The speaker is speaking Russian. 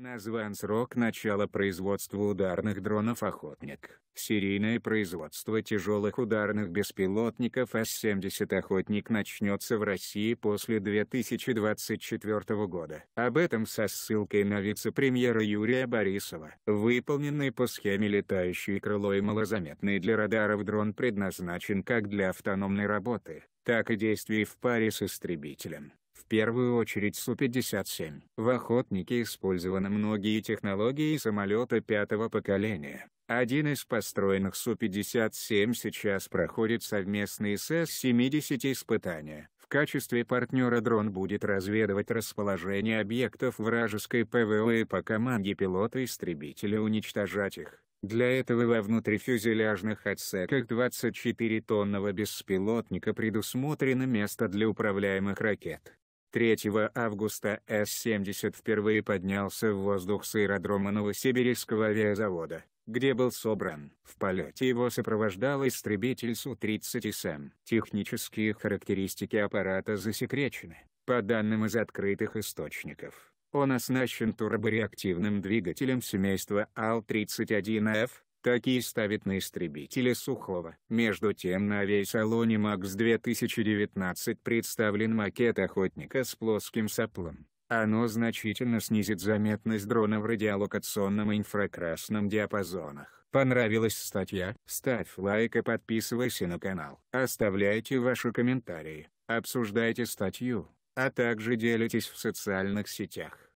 Назван срок начала производства ударных дронов «Охотник». Серийное производство тяжелых ударных беспилотников С-70 «Охотник» начнется в России после 2024 года. Об этом со ссылкой на вице-премьера Юрия Борисова. Выполненный по схеме летающее крыло и малозаметный для радаров дрон предназначен как для автономной работы, так и действий в паре с истребителем. В первую очередь Су-57. В «Охотнике» использованы многие технологии самолета пятого поколения. Один из построенных Су-57 сейчас проходит совместные с С-70 испытания. В качестве партнера дрон будет разведывать расположение объектов вражеской ПВО и по команде пилота-истребителя уничтожать их. Для этого во внутрифюзеляжных отсеках 24-тонного беспилотника предусмотрено место для управляемых ракет. 3 августа С-70 впервые поднялся в воздух с аэродрома Новосибирского авиазавода, где был собран. В полете его сопровождал истребитель Су-30СМ. Технические характеристики аппарата засекречены. По данным из открытых источников, он оснащен турбореактивным двигателем семейства АЛ-31Ф, какие ставит на истребители Сухого. Между тем на авиасалоне МАКС-2019 представлен макет охотника с плоским соплом. Оно значительно снизит заметность дрона в радиолокационном и инфракрасном диапазонах. Понравилась статья? Ставь лайк и подписывайся на канал. Оставляйте ваши комментарии, обсуждайте статью, а также делитесь в социальных сетях.